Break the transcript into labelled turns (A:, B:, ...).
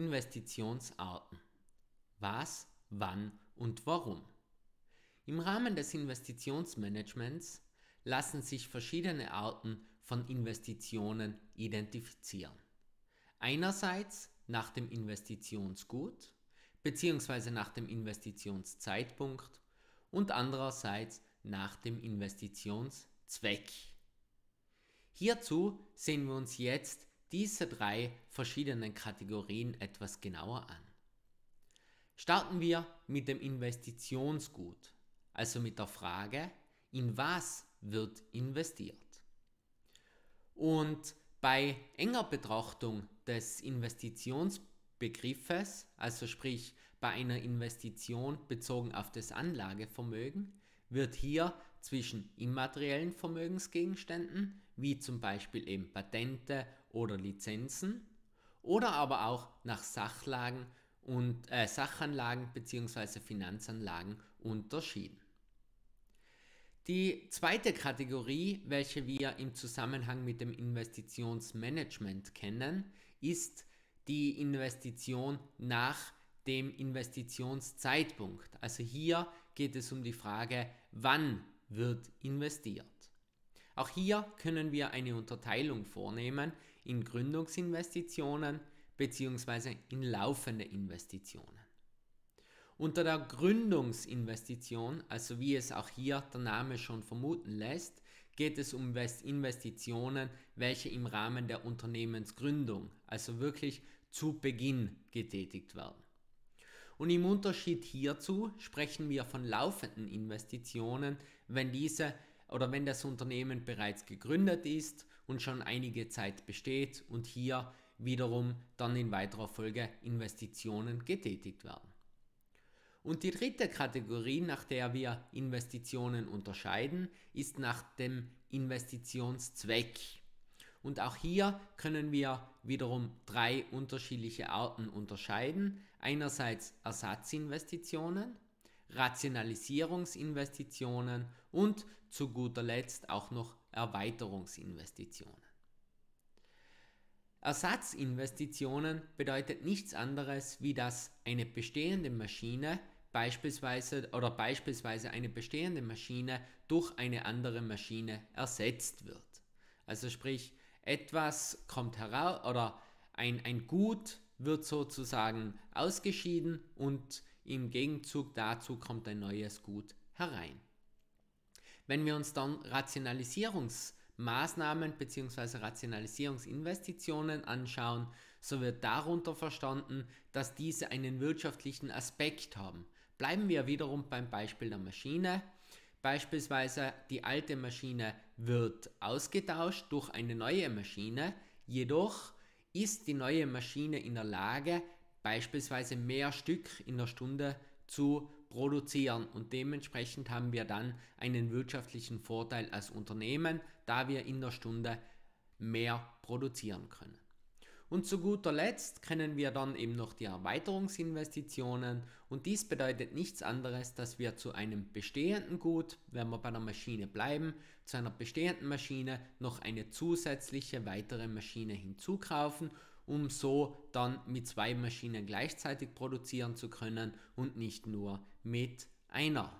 A: Investitionsarten. Was, wann und warum? Im Rahmen des Investitionsmanagements lassen sich verschiedene Arten von Investitionen identifizieren. Einerseits nach dem Investitionsgut bzw. nach dem Investitionszeitpunkt und andererseits nach dem Investitionszweck. Hierzu sehen wir uns jetzt diese drei verschiedenen Kategorien etwas genauer an. Starten wir mit dem Investitionsgut, also mit der Frage, in was wird investiert? Und bei enger Betrachtung des Investitionsbegriffes, also sprich bei einer Investition bezogen auf das Anlagevermögen, wird hier zwischen immateriellen Vermögensgegenständen wie zum Beispiel eben Patente oder Lizenzen, oder aber auch nach Sachlagen und äh, Sachanlagen bzw. Finanzanlagen unterschieden. Die zweite Kategorie, welche wir im Zusammenhang mit dem Investitionsmanagement kennen, ist die Investition nach dem Investitionszeitpunkt. Also hier geht es um die Frage, wann wird investiert. Auch hier können wir eine Unterteilung vornehmen in Gründungsinvestitionen bzw. in laufende Investitionen. Unter der Gründungsinvestition, also wie es auch hier der Name schon vermuten lässt, geht es um Investitionen, welche im Rahmen der Unternehmensgründung, also wirklich zu Beginn getätigt werden. Und im Unterschied hierzu sprechen wir von laufenden Investitionen, wenn diese oder wenn das Unternehmen bereits gegründet ist und schon einige Zeit besteht und hier wiederum dann in weiterer Folge Investitionen getätigt werden. Und die dritte Kategorie, nach der wir Investitionen unterscheiden, ist nach dem Investitionszweck. Und auch hier können wir wiederum drei unterschiedliche Arten unterscheiden. Einerseits Ersatzinvestitionen, Rationalisierungsinvestitionen und zu guter Letzt auch noch Erweiterungsinvestitionen. Ersatzinvestitionen bedeutet nichts anderes, wie dass eine bestehende Maschine beispielsweise oder beispielsweise eine bestehende Maschine durch eine andere Maschine ersetzt wird. Also sprich, etwas kommt heraus oder ein, ein Gut wird sozusagen ausgeschieden und im Gegenzug dazu kommt ein neues Gut herein. Wenn wir uns dann Rationalisierungsmaßnahmen bzw. Rationalisierungsinvestitionen anschauen, so wird darunter verstanden, dass diese einen wirtschaftlichen Aspekt haben. Bleiben wir wiederum beim Beispiel der Maschine. Beispielsweise die alte Maschine wird ausgetauscht durch eine neue Maschine, jedoch ist die neue Maschine in der Lage, beispielsweise mehr Stück in der Stunde zu produzieren und dementsprechend haben wir dann einen wirtschaftlichen Vorteil als Unternehmen, da wir in der Stunde mehr produzieren können. Und zu guter Letzt kennen wir dann eben noch die Erweiterungsinvestitionen und dies bedeutet nichts anderes, dass wir zu einem bestehenden Gut, wenn wir bei der Maschine bleiben, zu einer bestehenden Maschine noch eine zusätzliche weitere Maschine hinzukaufen, um so dann mit zwei Maschinen gleichzeitig produzieren zu können und nicht nur mit einer.